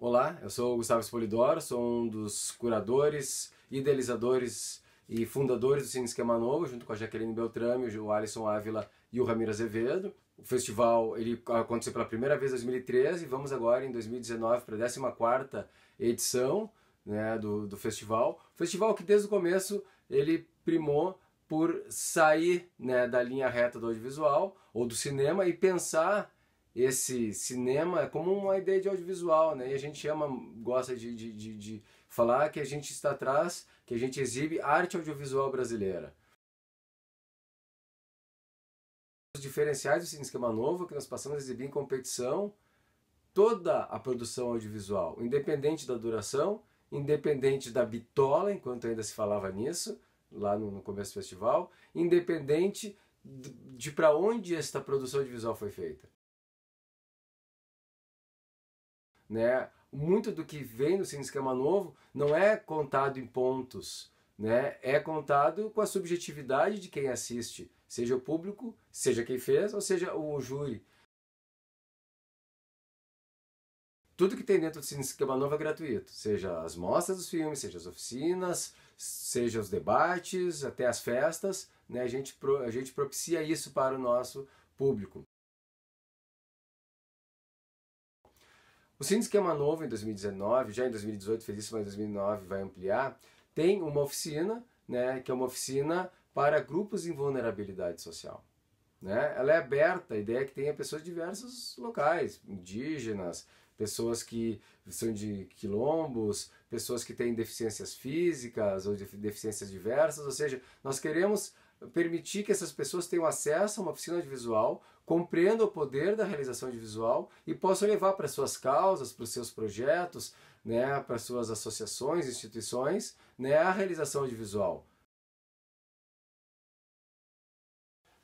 Olá, eu sou o Gustavo Espolidoro, sou um dos curadores, idealizadores e fundadores do Cine Esquema Novo, junto com a Jaqueline Beltrame, o Alisson Ávila e o Ramiro Azevedo. O festival ele aconteceu pela primeira vez em 2013 e vamos agora em 2019 para a 14ª edição né, do, do festival. Festival que desde o começo ele primou por sair né, da linha reta do audiovisual ou do cinema e pensar esse cinema é como uma ideia de audiovisual, né? E a gente ama, gosta de, de, de, de falar que a gente está atrás, que a gente exibe arte audiovisual brasileira. Os diferenciais do esquema novo que nós passamos a exibir em competição toda a produção audiovisual, independente da duração, independente da bitola, enquanto ainda se falava nisso, lá no, no começo do festival, independente de, de para onde esta produção audiovisual foi feita. né? Muito do que vem no Cine Esquema Novo não é contado em pontos, né? É contado com a subjetividade de quem assiste, seja o público, seja quem fez, ou seja o júri. Tudo que tem dentro do Cine Esquema Novo é gratuito, seja as mostras dos filmes, seja as oficinas, seja os debates, até as festas, né? A gente, pro, a gente propicia isso para o nosso público. O Cine Esquema Novo em 2019, já em 2018 fez isso, mas em 2009 vai ampliar, tem uma oficina, né, que é uma oficina para grupos em vulnerabilidade social. Né? Ela é aberta, a ideia é que tenha pessoas de diversos locais, indígenas, pessoas que são de quilombos, pessoas que têm deficiências físicas ou deficiências diversas, ou seja, nós queremos permitir que essas pessoas tenham acesso a uma oficina de visual, compreendam o poder da realização de visual e possam levar para suas causas, para os seus projetos, né, para suas associações, instituições, né, a realização de visual.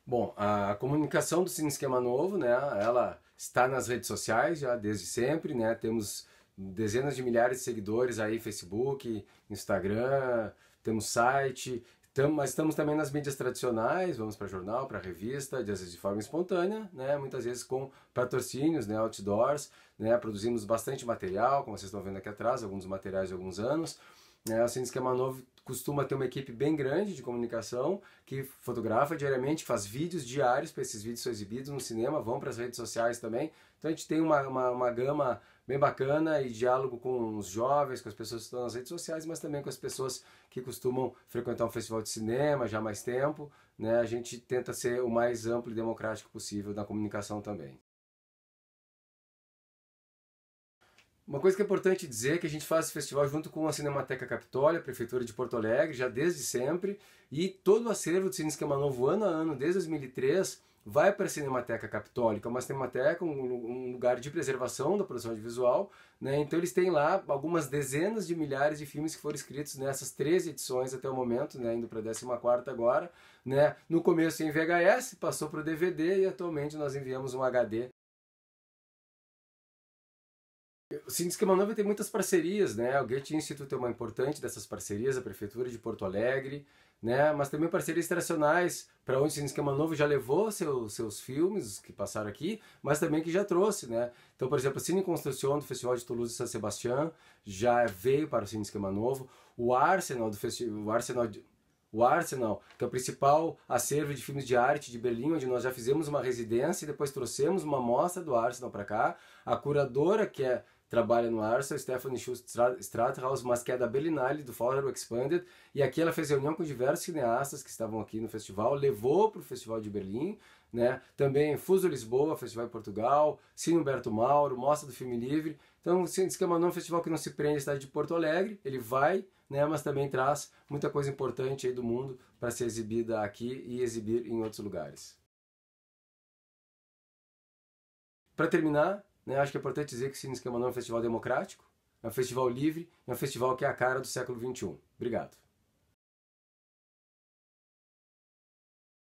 Bom, a comunicação do Cine Esquema Novo, né, ela está nas redes sociais já desde sempre, né, temos dezenas de milhares de seguidores aí, Facebook, Instagram, temos site, mas estamos também nas mídias tradicionais, vamos para jornal, para revista, de, às vezes de forma espontânea, né? muitas vezes com patrocínios, né? outdoors, né? produzimos bastante material, como vocês estão vendo aqui atrás, alguns materiais de alguns anos. Né? A Cine Esquema Novo costuma ter uma equipe bem grande de comunicação que fotografa diariamente, faz vídeos diários para esses vídeos são exibidos no cinema, vão para as redes sociais também. Então a gente tem uma, uma, uma gama bem bacana e diálogo com os jovens, com as pessoas que estão nas redes sociais, mas também com as pessoas que costumam frequentar um festival de cinema já há mais tempo. Né? A gente tenta ser o mais amplo e democrático possível na comunicação também. Uma coisa que é importante dizer é que a gente faz esse festival junto com a Cinemateca Capitólia, Prefeitura de Porto Alegre, já desde sempre, e todo o acervo do Cine Esquema Novo, ano a ano, desde 2003, vai para a Cinemateca Capitólica, é uma cinemateca, um, um lugar de preservação da produção audiovisual. Né? Então eles têm lá algumas dezenas de milhares de filmes que foram escritos nessas três edições até o momento, né? indo para a 14 agora. Né? No começo em VHS, passou para o DVD e atualmente nós enviamos um HD o Esquema Novo tem muitas parcerias, né? O Goethe Institute é uma importante dessas parcerias, a Prefeitura de Porto Alegre, né? Mas também parcerias internacionais, para onde o Esquema Novo já levou seu, seus filmes que passaram aqui, mas também que já trouxe, né? Então, por exemplo, a Cine Construção do Festival de Toulouse e São Sebastião já veio para o Esquema Novo. O Arsenal do Festival, o Arsenal de, o Arsenal, que é o principal acervo de filmes de arte de Berlim, onde nós já fizemos uma residência e depois trouxemos uma mostra do Arsenal para cá. A curadora, que é trabalha no Arsa, Stephanie Strathaus, mas que é da Berlinale, do Forum Expanded, e aqui ela fez reunião com diversos cineastas que estavam aqui no festival, levou para o Festival de Berlim, né? Também Fuso Lisboa, Festival em Portugal, Cine Humberto Mauro, Mostra do Filme Livre. Então, assim, diz que é, é um festival que não se prende à cidade de Porto Alegre, ele vai, né? Mas também traz muita coisa importante aí do mundo para ser exibida aqui e exibir em outros lugares. Para terminar, né? Acho que é importante dizer que o Cine Esquema não é um festival democrático, é um festival livre, é um festival que é a cara do século XXI. Obrigado.